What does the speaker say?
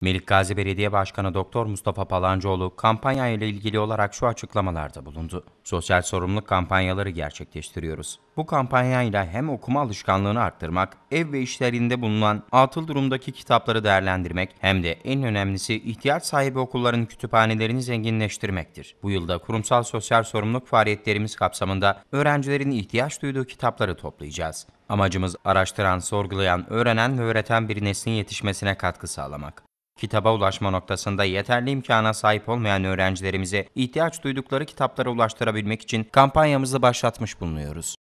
Melik Gazi Belediye Başkanı Doktor Mustafa Palancıoğlu kampanya ile ilgili olarak şu açıklamalarda bulundu. Sosyal sorumluluk kampanyaları gerçekleştiriyoruz. Bu kampanya ile hem okuma alışkanlığını arttırmak, ev ve işlerinde bulunan atıl durumdaki kitapları değerlendirmek hem de en önemlisi ihtiyaç sahibi okulların kütüphanelerini zenginleştirmektir. Bu yılda kurumsal sosyal sorumluluk faaliyetlerimiz kapsamında öğrencilerin ihtiyaç duyduğu kitapları toplayacağız. Amacımız araştıran, sorgulayan, öğrenen ve öğreten bir neslin yetişmesine katkı sağlamak. Kitaba ulaşma noktasında yeterli imkana sahip olmayan öğrencilerimize ihtiyaç duydukları kitaplara ulaştırabilmek için kampanyamızı başlatmış bulunuyoruz.